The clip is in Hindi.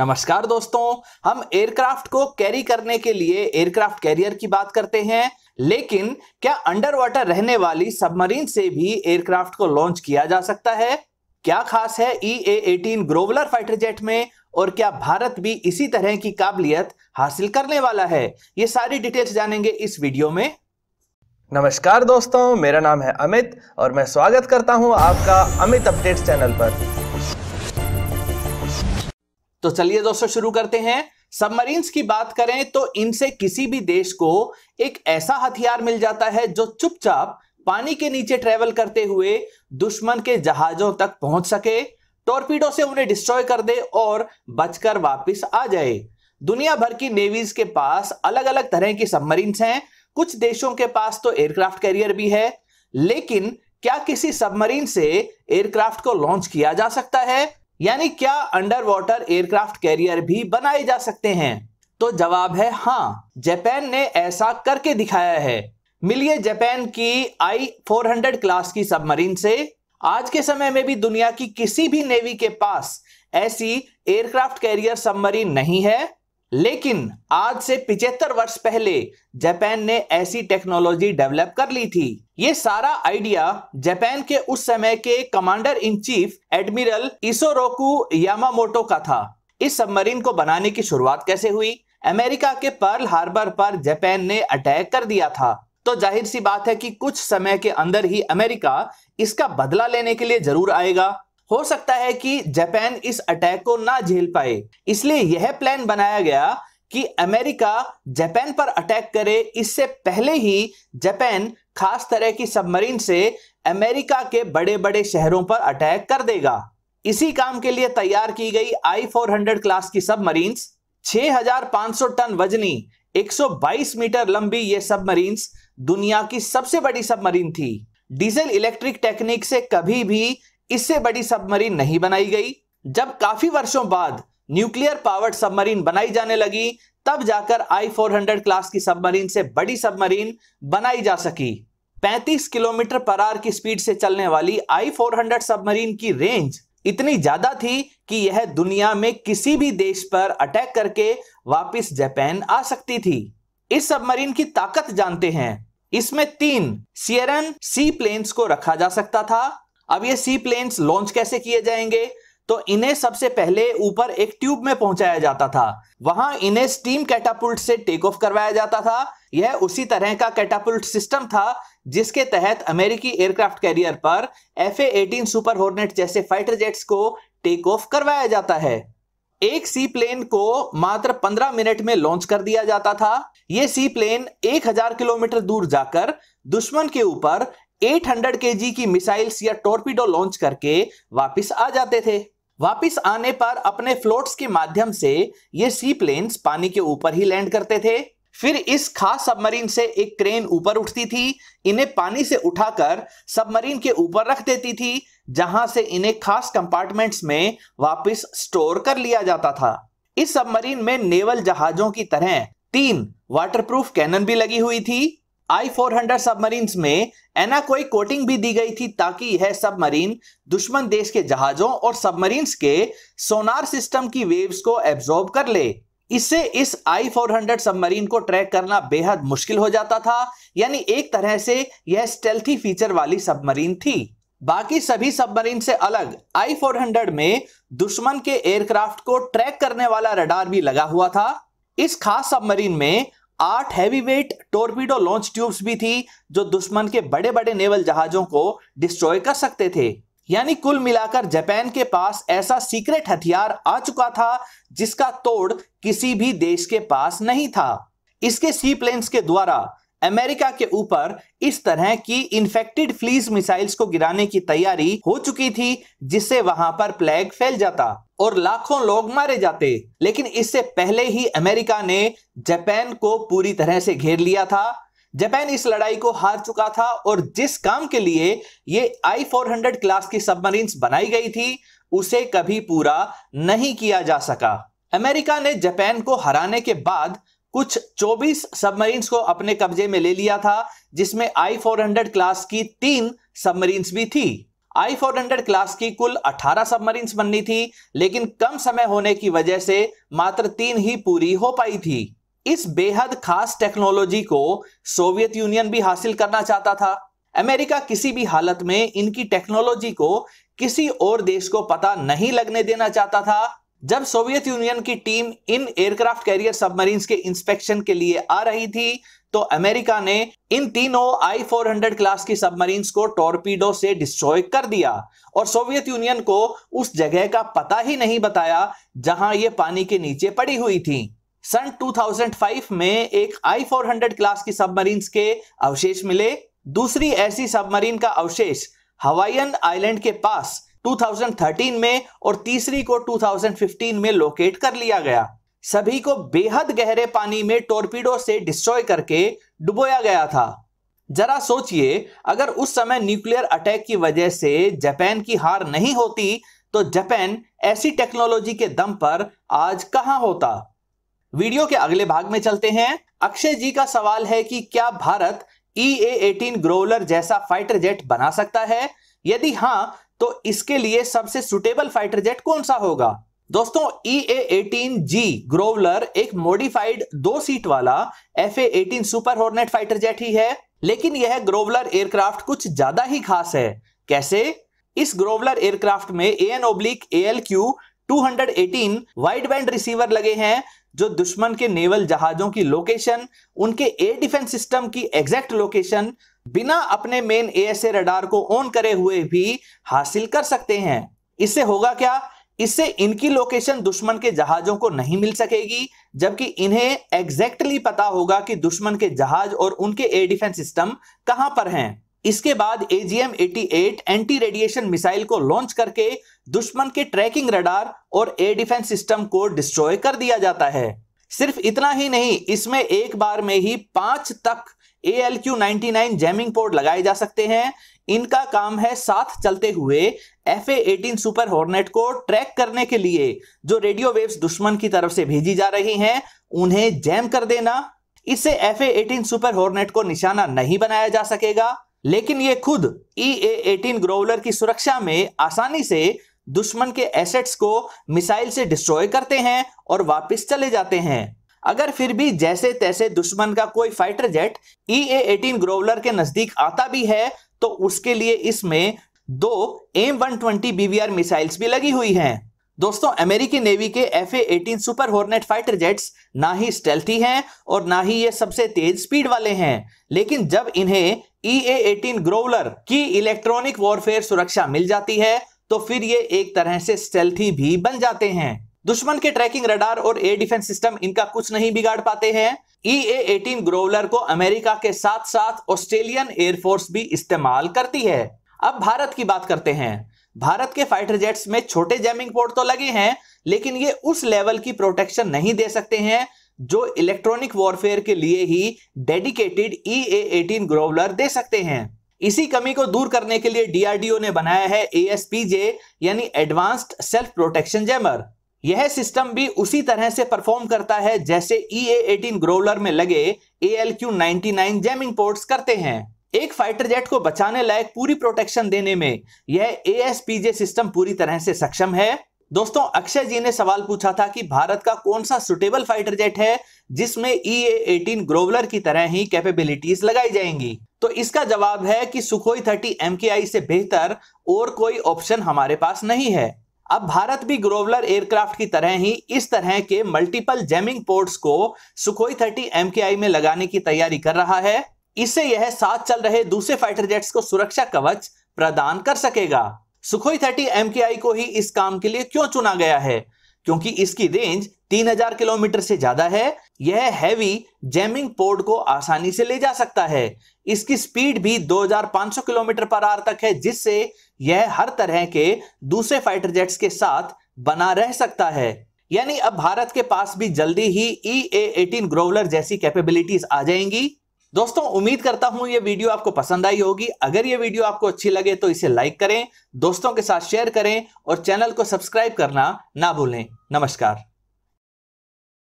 नमस्कार दोस्तों हम एयरक्राफ्ट को कैरी करने के लिए एयरक्राफ्ट कैरियर की बात करते हैं लेकिन क्या अंडर वाटर रहने वाली सबमरीन से भी एयरक्राफ्ट को लॉन्च किया जा सकता है क्या खास है E A eighteen Growler fighter jet में और क्या भारत भी इसी तरह की काबिलियत हासिल करने वाला है ये सारी डिटेल्स जानेंगे इस वीडियो में नमस्कार दोस्तों मेरा नाम है अमित और मैं स्वागत करता हूं आपका अमित अपडेट्स चैनल पर तो चलिए दोस्तों शुरू करते हैं सबमरीन्स की बात करें तो इनसे किसी भी देश को एक ऐसा हथियार मिल जाता है जो चुपचाप पानी के नीचे ट्रेवल करते हुए दुश्मन के जहाजों तक पहुंच सके टॉर्पीडो से उन्हें डिस्ट्रॉय कर दे और बचकर वापस आ जाए दुनिया भर की नेवीज के पास अलग अलग तरह की सबमरीन्स हैं कुछ देशों के पास तो एयरक्राफ्ट कैरियर भी है लेकिन क्या किसी सबमरीन से एयरक्राफ्ट को लॉन्च किया जा सकता है यानी क्या अंडर वाटर एयरक्राफ्ट कैरियर भी बनाए जा सकते हैं तो जवाब है हाँ जापान ने ऐसा करके दिखाया है मिलिए जापान की आई 400 क्लास की सबमरीन से आज के समय में भी दुनिया की किसी भी नेवी के पास ऐसी एयरक्राफ्ट कैरियर सबमरीन नहीं है लेकिन आज से पिछहत्तर वर्ष पहले जापान ने ऐसी टेक्नोलॉजी डेवलप कर ली थी ये सारा आइडिया जापान के उस समय के commander in chief admiral Isoroku Yamamoto का था इस सबमरीन को बनाने की शुरुआत कैसे हुई अमेरिका के पर्ल हार्बर पर जापान ने अटैक कर दिया था तो जाहिर सी बात है कि कुछ समय के अंदर ही अमेरिका इसका बदला लेने के लिए जरूर आएगा हो सकता है कि जापान इस अटैक को ना झेल पाए इसलिए यह प्लान बनाया गया कि अमेरिका जापान पर अटैक करे इससे पहले ही जापान खास तरह की सबमरीन से अमेरिका के बड़े बड़े शहरों पर अटैक कर देगा इसी काम के लिए तैयार की गई आई फोर हंड्रेड क्लास की पांच 6,500 टन वजनी 122 मीटर लंबी ये सबमरीन दुनिया की सबसे बड़ी सबमरीन थी डीजल इलेक्ट्रिक टेक्निक से कभी भी इससे बड़ी सबमरीन नहीं बनाई गई जब काफी वर्षों बाद न्यूक्लियर पावर्ड सबमरीन बनाई जाने लगी तब जाकर आई 400 क्लास की सबमरीन से बड़ी सबमरीन बनाई जा सकी 35 किलोमीटर पर आर की स्पीड से चलने वाली आई 400 सबमरीन की रेंज इतनी ज्यादा थी कि यह दुनिया में किसी भी देश पर अटैक करके वापस जापान आ सकती थी इस सबमरीन की ताकत जानते हैं इसमें तीन सियरन सी प्लेन्स को रखा जा सकता था अब ये सी प्लेन्स लॉन्च कैसे किए जाएंगे तो इन्हें सबसे पहले ऊपर एक ट्यूब में पहुंचाया जाता था वहां इन्हें स्टीम कैटापुल्ट से टेक ऑफ करवाया जाता था यह उसी तरह का कैटापुल्ट सिस्टम था जिसके तहत अमेरिकी एयरक्राफ्ट कैरियर पर एफ एटीन सुपर हॉर्नेट जैसे फाइटर जेट्स को टेक ऑफ करवाया जाता है एक सी प्लेन को मात्र 15 मिनट में लॉन्च कर दिया जाता था यह सी प्लेन 1000 किलोमीटर दूर जाकर दुश्मन के ऊपर 800 जी की मिसाइल्स या टोरपीडो लॉन्च करके वापस आ जाते थे वापस आने पर अपने फ्लोट्स के माध्यम से ये सी प्लेन्स पानी के ऊपर ही लैंड करते थे फिर इस खास सबमरीन से एक क्रेन ऊपर उठती थी इन्हें पानी से उठाकर सबमरीन के ऊपर रख देती थी जहां से इन्हें खास कंपार्टमेंट्स में वापस स्टोर कर लिया जाता था इस सबमरीन में नेवल जहाजों की तरह तीन वाटरप्रूफ कैनन भी लगी हुई थी आई फोर हंड्रेड सबमरीन में एना कोई कोटिंग भी दी गई थी ताकि यह सबमरीन दुश्मन देश के जहाजों और सबमरीन के सोनार सिस्टम की वेव्स को एब्जॉर्ब कर ले इससे इस आई फोर हंड्रेड सबमरीन को ट्रैक करना बेहद मुश्किल हो जाता था यानी एक तरह से यह स्टेल्थी फीचर वाली सबमरीन थी बाकी सभी सबमरीन से अलग आई फोर हंड्रेड में दुश्मन के एयरक्राफ्ट को ट्रैक करने वाला रडार भी लगा हुआ था इस खास सबमरीन में आठ हैवीवेट टोरपीडो लॉन्च ट्यूब्स भी थी जो दुश्मन के बड़े बड़े नेवल जहाजों को डिस्ट्रॉय कर सकते थे यानी कुल मिलाकर जापान के पास ऐसा सीक्रेट हथियार आ चुका था जिसका तोड़ किसी भी देश के पास नहीं था इसके सी प्लेन्स के द्वारा अमेरिका के ऊपर इस तरह की इन्फेक्टेड फ्लीज मिसाइल्स को गिराने की तैयारी हो चुकी थी जिससे वहां पर प्लेग फैल जाता और लाखों लोग मारे जाते लेकिन इससे पहले ही अमेरिका ने जापान को पूरी तरह से घेर लिया था जापान इस लड़ाई को हार चुका था और जिस काम के लिए ये आई फोर हंड्रेड क्लास की सबमरीन्स बनाई गई थी उसे कभी पूरा नहीं किया जा सका अमेरिका ने जापान को हराने के बाद कुछ 24 सबमरीन्स को अपने कब्जे में ले लिया था जिसमें आई 400 क्लास की तीन सबमरीन्स भी थी आई 400 क्लास की कुल 18 सबमरीन्स बननी थी लेकिन कम समय होने की वजह से मात्र तीन ही पूरी हो पाई थी इस बेहद खास टेक्नोलॉजी को सोवियत यूनियन भी हासिल करना चाहता था अमेरिका किसी भी हालत में इनकी टेक्नोलॉजी को किसी और देश को पता नहीं लगने देना चाहता था जब सोवियत यूनियन की टीम इन एयरक्राफ्ट कैरियर सबमरीन्स के इंस्पेक्शन के लिए आ रही थी तो अमेरिका ने इन तीनों आई 400 क्लास की सबमरीन्स को टॉर्पीडो से डिस्ट्रॉय कर दिया और सोवियत यूनियन को उस जगह का पता ही नहीं बताया जहां ये पानी के नीचे पड़ी हुई थी सन 2005 में एक आई 400 क्लास की सबमरीन्स के अवशेष मिले दूसरी ऐसी सबमरीन का अवशेष हवाईन आइलैंड के पास 2013 में और तीसरी को 2015 में लोकेट कर लिया गया सभी को बेहद गहरे पानी में टोरपीडो से डिस्ट्रॉय करके डुबोया गया था जरा सोचिए अगर उस समय न्यूक्लियर अटैक की वजह से जापान की हार नहीं होती तो जापान ऐसी टेक्नोलॉजी के दम पर आज कहां होता वीडियो के अगले भाग में चलते हैं अक्षय जी का सवाल है कि क्या भारत ई ए एटीन ग्रोवलर जैसा फाइटर जेट बना सकता है यदि हाँ तो इसके लिए सबसे सुटेबल फाइटर जेट कौन सा होगा दोस्तों ई ए एटीन जी ग्रोवलर एक मॉडिफाइड दो सीट वाला F A eighteen super hornet fighter jet ही है लेकिन यह ग्रोवलर एयरक्राफ्ट कुछ ज्यादा ही खास है कैसे इस ग्रोवलर एयरक्राफ्ट में A N oblique A L Q two hundred eighteen wide band receiver लगे हैं जो दुश्मन के नेवल जहाजों की लोकेशन उनके एयर डिफेंस सिस्टम की एग्जैक्ट लोकेशन बिना अपने मेन एएसए रडार को ऑन करे हुए भी हासिल कर सकते हैं इससे होगा क्या इससे इनकी लोकेशन दुश्मन के जहाजों को नहीं मिल सकेगी जबकि इन्हें एग्जैक्टली पता होगा कि दुश्मन के जहाज और उनके एयर डिफेंस सिस्टम कहां पर हैं इसके बाद एजीएम 88 एंटी रेडिएशन मिसाइल को लॉन्च करके दुश्मन के ट्रैकिंग रडार और एयर डिफेंस सिस्टम को डिस्ट्रॉय कर दिया जाता है सिर्फ इतना ही नहीं इसमें एक बार में ही पांच तक A L Q ninety nine jamming pod लगाए जा सकते हैं इनका काम है साथ चलते हुए F A eighteen super Hornet को ट्रैक करने के लिए जो रेडियो वेव्स दुश्मन की तरफ से भेजी जा रही हैं उन्हें जैम कर देना इससे F A eighteen super Hornet को निशाना नहीं बनाया जा सकेगा लेकिन ये खुद ई ए एटीन ग्रोवलर की सुरक्षा में आसानी से दुश्मन के एसेट्स को मिसाइल से डिस्ट्रॉय करते हैं और वापस चले जाते हैं अगर फिर भी जैसे तैसे दुश्मन का कोई fighter jet E A eighteen Growler के नजदीक आता भी है तो उसके लिए इसमें दो M one twenty BVR missiles भी लगी हुई हैं दोस्तों अमेरिकी नेवी के F A eighteen super hornet fighter jets ना ही स्टेल्थी हैं और ना ही ये सबसे तेज स्पीड वाले हैं लेकिन जब इन्हें ई ए एटीन ग्रोवलर की इलेक्ट्रॉनिक वॉरफेयर सुरक्षा मिल जाती है तो फिर ये एक तरह से स्टेल्थी भी बन जाते हैं दुश्मन के ट्रैकिंग रडार और एयर डिफेंस सिस्टम इनका कुछ नहीं बिगाड़ पाते हैं ई ए एटीन ग्रोवलर को अमेरिका के साथ साथ ऑस्ट्रेलियन एयरफोर्स भी इस्तेमाल करती है अब भारत की बात करते हैं भारत के फाइटर जेट्स में छोटे जैमिंग पोर्ट तो लगे हैं लेकिन ये उस लेवल की प्रोटेक्शन नहीं दे सकते हैं जो इलेक्ट्रॉनिक वॉरफेयर के लिए ही डेडिकेटेड ई ए एटीन ग्रोवलर दे सकते हैं इसी कमी को दूर करने के लिए डीआरडीओ ने बनाया है एएसपीजे यानी एडवांस्ड सेल्फ प्रोटेक्शन जैमर यह सिस्टम भी उसी तरह से परफॉर्म करता है जैसे ई एटीन ग्रोलर में लगे A L Q ninety nine jamming pods करते हैं एक फाइटर जेट को बचाने लायक पूरी प्रोटेक्शन देने में यह ए सिस्टम पूरी तरह से सक्षम है दोस्तों अक्षय जी ने सवाल पूछा था कि भारत का कौन सा सुटेबल फाइटर जेट है जिसमें ई एटीन ग्रोवलर की तरह ही कैपेबिलिटीज लगाई जाएंगी तो इसका जवाब है कि सुखोई थर्टी एम से बेहतर और कोई ऑप्शन हमारे पास नहीं है अब भारत भी ग्रोवलर एयरक्राफ्ट की तरह ही इस तरह के मल्टीपल जेमिंग पोर्ट्स को सुखोई थर्टी एम में लगाने की तैयारी कर रहा है इससे यह साथ चल रहे दूसरे फाइटर जेट्स को सुरक्षा कवच प्रदान कर सकेगा सुखोई थर्टी एम को ही इस काम के लिए क्यों चुना गया है क्योंकि इसकी रेंज 3000 किलोमीटर से ज्यादा है यह हैवी जैमिंग पोर्ट को आसानी से ले जा सकता है इसकी स्पीड भी 2500 किलोमीटर पर आर तक है जिससे यह हर तरह के दूसरे फाइटर जेट्स के साथ बना रह सकता है यानी अब भारत के पास भी जल्दी ही ई ए एटीन ग्रोवलर जैसी कैपेबिलिटीज आ जाएंगी दोस्तों उम्मीद करता हूं ये वीडियो आपको पसंद आई होगी अगर ये वीडियो आपको अच्छी लगे तो इसे लाइक करें दोस्तों के साथ शेयर करें और चैनल को सब्सक्राइब करना ना भूलें नमस्कार